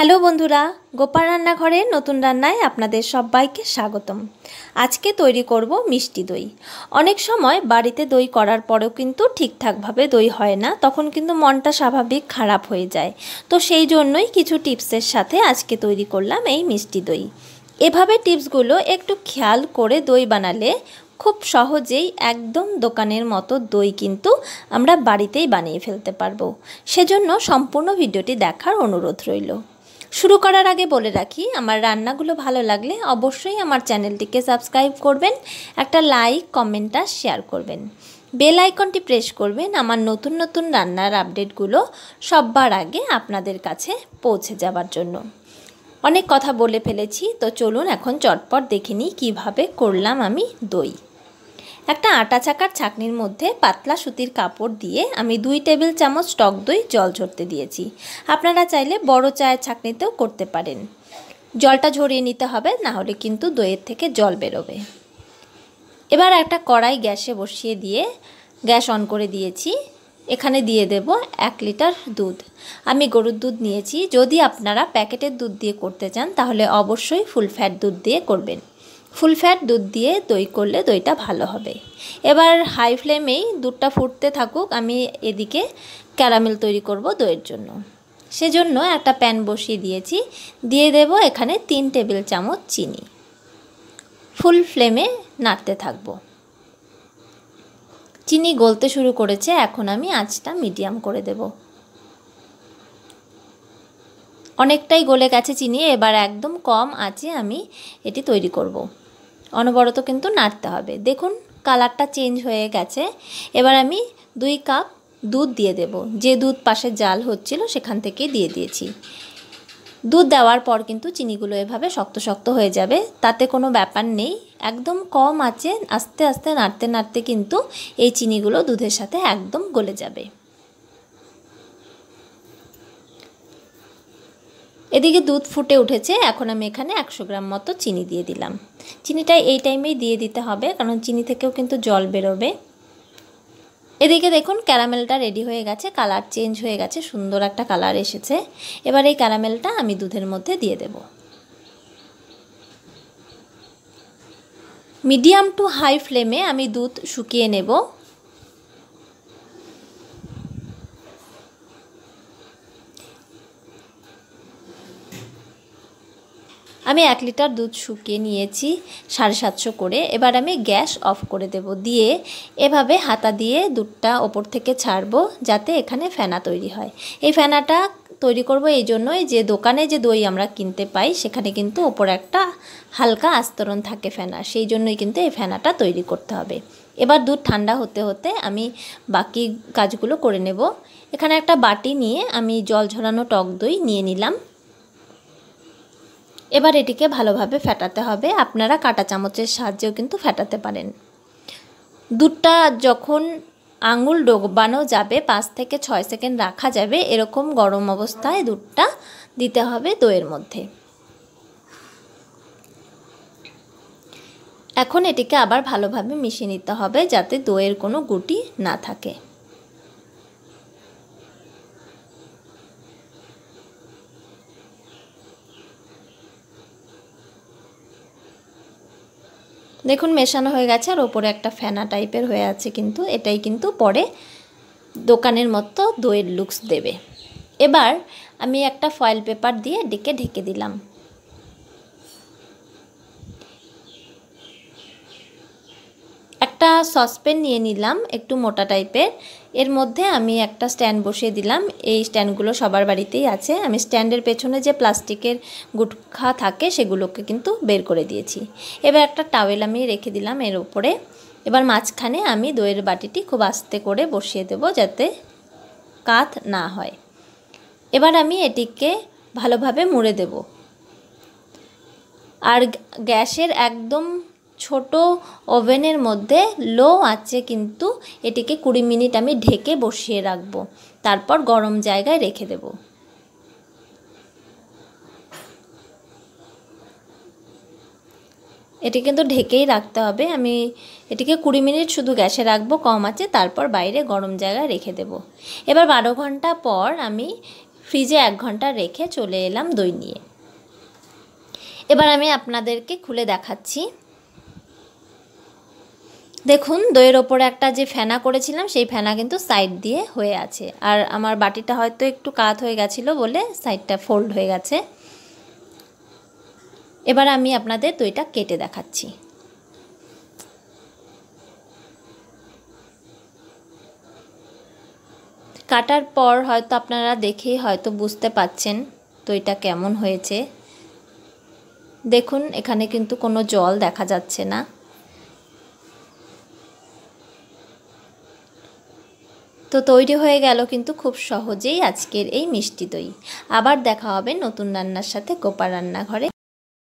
Hello বন্ধুরা গোপাল রান্নাঘরে নতুন রান্নায় আপনাদের সবাইকে স্বাগতম আজকে তৈরি করব মিষ্টি দই অনেক সময় বাড়িতে দই করার পরেও কিন্তু ঠিকঠাকভাবে দই হয় না তখন কিন্তু মনটা স্বাভাবিক খারাপ হয়ে যায় তো সেই জন্যই কিছু টিপসের সাথে আজকে তৈরি করলাম এই মিষ্টি দই এভাবে টিপসগুলো একটু খেয়াল করে দই বানালে খুব সহজেই একদম দোকানের মতো দই কিন্তু আমরা বাড়িতেই বানিয়ে ফেলতে পারবো সেজন্য সম্পূর্ণ ভিডিওটি দেখার অনুরোধ রইল শুরু করার আগে বলে রাখি আমার রান্নাগুলো ভালো লাগলে অবশ্যই আমার চ্যানেলটিকে সাবস্ক্রাইব করবেন একটা লাইক কমেন্ট আর শেয়ার করবেন বেল আইকনটি প্রেস করবেন আমার নতুন নতুন রান্নার আপডেটগুলো সববার আগে আপনাদের কাছে পৌঁছে যাওয়ার জন্য অনেক কথা বলে ফেলেছি তো চলুন এখন চটপট দেখে নিই কীভাবে করলাম আমি দই একটা আটা চাকার ছাকনির মধ্যে পাতলা সুতির কাপড় দিয়ে আমি দুই টেবিল চামচ টক দই জল ঝরতে দিয়েছি আপনারা চাইলে বড় চায়ের ছাকনিতেও করতে পারেন জলটা ঝরিয়ে নিতে হবে না হলে কিন্তু দইয়ের থেকে জল বেরোবে এবার একটা কড়াই গ্যাসে বসিয়ে দিয়ে গ্যাস অন করে দিয়েছি এখানে দিয়ে দেব এক লিটার দুধ আমি গরুর দুধ নিয়েছি যদি আপনারা প্যাকেটের দুধ দিয়ে করতে চান তাহলে অবশ্যই ফুল ফ্যাট দুধ দিয়ে করবেন ফুল ফ্যাট দুধ দিয়ে দই করলে দইটা ভালো হবে এবার হাই ফ্লেমেই দুধটা ফুটতে থাকুক আমি এদিকে ক্যারামেল তৈরি করব দইয়ের জন্য সেজন্য একটা প্যান বসিয়ে দিয়েছি দিয়ে দেব এখানে তিন টেবিল চামচ চিনি ফুল ফ্লেমে নাড়তে থাকবো চিনি গলতে শুরু করেছে এখন আমি আঁচটা মিডিয়াম করে দেব অনেকটাই গলে গেছে চিনি এবার একদম কম আঁচে আমি এটি তৈরি করব। অনবরত কিন্তু নাড়তে হবে দেখুন কালারটা চেঞ্জ হয়ে গেছে এবার আমি দুই কাপ দুধ দিয়ে দেব যে দুধ পাশে জাল হচ্ছিল সেখান থেকে দিয়ে দিয়েছি দুধ দেওয়ার পর কিন্তু চিনিগুলো এভাবে শক্ত শক্ত হয়ে যাবে তাতে কোনো ব্যাপার নেই একদম কম আছে আস্তে আস্তে নাড়তে নাড়তে কিন্তু এই চিনিগুলো দুধের সাথে একদম গলে যাবে এদিকে দুধ ফুটে উঠেছে এখন আমি এখানে একশো গ্রাম মতো চিনি দিয়ে দিলাম চিনিটা এই টাইমেই দিয়ে দিতে হবে কারণ চিনি থেকেও কিন্তু জল বেরোবে এদিকে দেখুন ক্যারামেলটা রেডি হয়ে গেছে কালার চেঞ্জ হয়ে গেছে সুন্দর একটা কালার এসেছে এবার এই ক্যারামেলটা আমি দুধের মধ্যে দিয়ে দেব মিডিয়াম টু হাই ফ্লেমে আমি দুধ শুকিয়ে নেব আমি এক লিটার দুধ শুকিয়ে নিয়েছি সাড়ে সাতশো করে এবার আমি গ্যাস অফ করে দেব দিয়ে এভাবে হাতা দিয়ে দুধটা ওপর থেকে ছাড়বো যাতে এখানে ফেনা তৈরি হয় এই ফেনাটা তৈরি করব এই জন্যই যে দোকানে যে দই আমরা কিনতে পাই সেখানে কিন্তু ওপরে একটা হালকা আস্তরণ থাকে ফেনা সেই জন্যই কিন্তু এই ফেনাটা তৈরি করতে হবে এবার দুধ ঠান্ডা হতে হতে আমি বাকি কাজগুলো করে নেব এখানে একটা বাটি নিয়ে আমি জল ঝরানো টক দই নিয়ে নিলাম এবার এটিকে ভালোভাবে ফেটাতে হবে আপনারা কাটা চামচের সাহায্যেও কিন্তু ফেটাতে পারেন দুধটা যখন আঙুল ডোবানো যাবে পাঁচ থেকে ছয় সেকেন্ড রাখা যাবে এরকম গরম অবস্থায় দুধটা দিতে হবে দইয়ের মধ্যে এখন এটিকে আবার ভালোভাবে মিশিয়ে নিতে হবে যাতে দইয়ের কোনো গুটি না থাকে দেখুন মেশানো হয়ে গেছে আর ওপরে একটা ফ্যানা টাইপের হয়ে আছে কিন্তু এটাই কিন্তু পরে দোকানের মতো দইয়ের লুকস দেবে এবার আমি একটা ফয়েল পেপার দিয়ে ডেকে ঢেকে দিলাম একটা সসপ্যান নিয়ে নিলাম একটু মোটা টাইপের এর মধ্যে আমি একটা স্ট্যান্ড বসিয়ে দিলাম এই স্ট্যান্ডগুলো সবার বাড়িতেই আছে আমি স্ট্যান্ডের পেছনে যে প্লাস্টিকের গুটখা থাকে সেগুলোকে কিন্তু বের করে দিয়েছি এবার একটা টাওয়েল আমি রেখে দিলাম এর উপরে এবার মাঝখানে আমি দইয়ের বাটিটি খুব আস্তে করে বসিয়ে দেব যাতে কাত না হয় এবার আমি এটিকে ভালোভাবে মুড়ে দেব আর গ্যাসের একদম ছোট ওভেনের মধ্যে লো আছে কিন্তু এটিকে কুড়ি মিনিট আমি ঢেকে বসিয়ে রাখব তারপর গরম জায়গায় রেখে দেব এটি কিন্তু ঢেকেই রাখতে হবে আমি এটিকে কুড়ি মিনিট শুধু গ্যাসে রাখবো কম আছে তারপর বাইরে গরম জায়গায় রেখে দেব এবার বারো ঘন্টা পর আমি ফ্রিজে এক ঘন্টা রেখে চলে এলাম দই নিয়ে এবার আমি আপনাদেরকে খুলে দেখাচ্ছি দেখুন দইয়ের ওপরে একটা যে ফেনা করেছিলাম সেই ফেনা কিন্তু সাইড দিয়ে হয়ে আছে আর আমার বাটিটা হয়তো একটু কাত হয়ে গেছিলো বলে সাইডটা ফোল্ড হয়ে গেছে এবার আমি আপনাদের দইটা কেটে দেখাচ্ছি কাটার পর হয়তো আপনারা দেখেই হয়তো বুঝতে পাচ্ছেন দইটা কেমন হয়েছে দেখুন এখানে কিন্তু কোনো জল দেখা যাচ্ছে না তো তৈরি হয়ে গেল কিন্তু খুব সহজেই আজকের এই মিষ্টি দই আবার দেখা হবে নতুন রান্নার সাথে গোপা রান্নাঘরে